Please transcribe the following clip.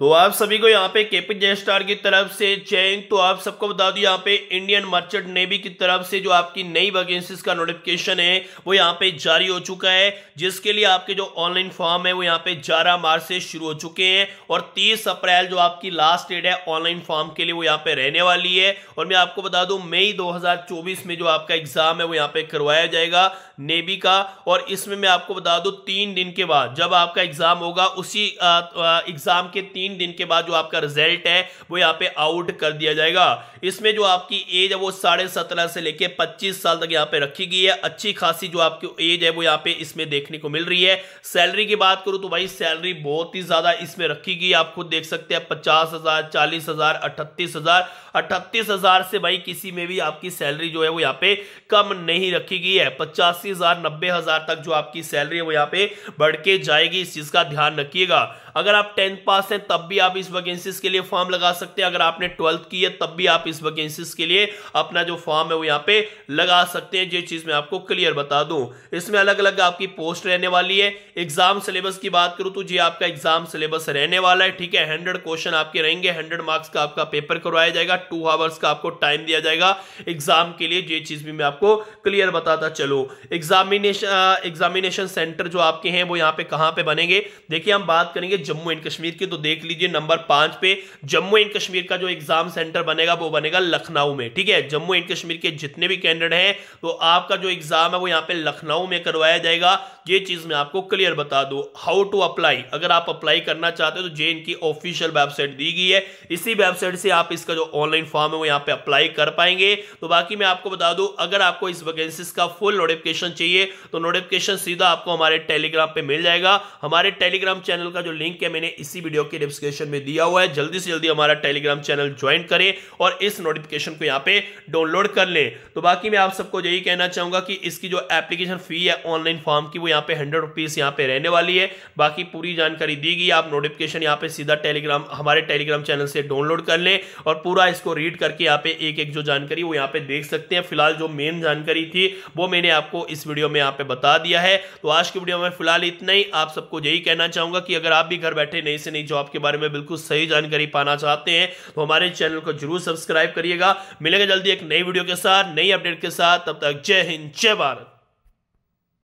तो आप सभी को यहाँ पे केपी जय स्टार की तरफ से चयन तो आप सबको बता दू यहाँ पे इंडियन मर्चेंट नेवी की तरफ से जो आपकी नई वैकेंसीज का नोटिफिकेशन है वो यहाँ पे जारी हो चुका है जिसके लिए आपके जो ऑनलाइन फॉर्म है वो यहाँ पे 11 मार्च से शुरू हो चुके हैं और 30 अप्रैल जो आपकी लास्ट डेट है ऑनलाइन फॉर्म के लिए वो यहाँ पे रहने वाली है और मैं आपको बता दू मई दो में जो आपका एग्जाम है वो यहाँ पे करवाया जाएगा नेवी का और इसमें मैं आपको बता दू तीन दिन के बाद जब आपका एग्जाम होगा उसी एग्जाम के तीन तीन दिन के बाद जो आपका रिजल्ट है वो यहाँ पे आउट कर दिया जाएगा इसमें जो आपकी एज है वो साढ़े सत्रह से लेके पच्चीस साल तक यहाँ पे रखी गई है अच्छी खासी जो आपकी एज है वो यहाँ पे इसमें देखने को मिल रही है सैलरी की बात करूँ तो भाई सैलरी बहुत ही ज्यादा इसमें रखी गई आप खुद देख सकते हैं पचास हजार चालीस हजार अट्ठतीस हजार अट्ठतीस हजार से भाई किसी में भी आपकी सैलरी जो है वो यहाँ पे कम नहीं रखी गई है पचासी हजार नब्बे हजार तक जो आपकी सैलरी है वो यहाँ पे बढ़ के जाएगी इस चीज का ध्यान रखिएगा अगर आप टेंथ पास हैं तब तब भी आप इस वैकेंसीज के लिए फॉर्म लगा सकते हैं अगर आपने ट्वेल्थ की है तब भी आप इस वैकेंसीज के लिए अपना जो फॉर्म है वो यहाँ पे लगा सकते हैं ये चीज़ मैं आपको क्लियर बता दू इसमें अलग अलग आपकी पोस्ट रहने वाली है एग्जाम सिलेबस की बात करूं तो जी आपका एग्जाम सिलेबस रहने वाला है ठीक है हंड्रेड क्वेश्चन आपके रहेंगे हंड्रेड मार्क्स का आपका पेपर करवाया जाएगा टू आवर्स का आपको टाइम दिया जाएगा एग्जाम के लिए ये चीज़ भी मैं आपको क्लियर बताता चलो एग्जामिनेशन एग्जामिनेशन सेंटर जो आपके हैं वो यहाँ पे कहाँ पे बनेंगे देखिए हम बात करेंगे जम्मू एंड कश्मीर की तो देख लीजिए नंबर पांच पे जम्मू एंड कश्मीर का जो एग्जाम सेंटर बनेगा वो बनेगा लखनऊ में ठीक है जम्मू एंड कश्मीर के जितने भी कैंडिडेट हैं वो तो आपका जो एग्जाम है वो यहां पे लखनऊ में करवाया जाएगा ये चीज मैं आपको क्लियर बता दू हाउ टू अप्लाई अगर आप अप्लाई करना चाहते हो तो जे इनकी ऑफिशियल वेबसाइट दी गई है इसी वेबसाइट से आप इसका जो ऑनलाइन फॉर्म है वो यहाँ पे अप्लाई कर पाएंगे तो बाकी मैं आपको बता दू अगर आपको इस वैकेंसी का फुल नोटिफिकेशन चाहिए तो नोटिफिकेशन सीधा आपको हमारे टेलीग्राम पे मिल जाएगा हमारे टेलीग्राम चैनल का जो लिंक है मैंने इसी वीडियो के की डिस्क्रिप्शन में दिया हुआ है जल्दी से जल्दी हमारा टेलीग्राम चैनल ज्वाइन करें और इस नोटिफिकेशन को यहाँ पे डाउनलोड कर लें तो बाकी मैं आप सबको यही कहना चाहूंगा कि इसकी जो एप्लीकेशन फ़ी है ऑनलाइन फॉर्म की वो यहाँ पे हंड्रेड रुपीज़ यहाँ पे रहने वाली है बाकी पूरी जानकारी दी गई आप नोटिफिकेशन यहाँ पे सीधा टेलीग्राम हमारे टेलीग्राम चैनल से डाउनलोड कर लें और पूरा इसको रीड करके यहाँ पे एक एक जो जानकारी वो यहाँ पे देख सकते हैं फिलहाल जो मेन जानकारी थी वो मैंने आपको इस वीडियो में यहाँ पे बता दिया है तो आज की वीडियो में फिलहाल इतना ही आप सबको यही कहना चाहूंगा कि अगर आप भी घर बैठे नई से नई जॉब के के बारे में बिल्कुल सही जानकारी पाना चाहते हैं तो हमारे चैनल को जरूर सब्सक्राइब करिएगा मिलेगा जल्दी एक नई वीडियो के साथ नई अपडेट के साथ तब तक जय हिंद जय भारत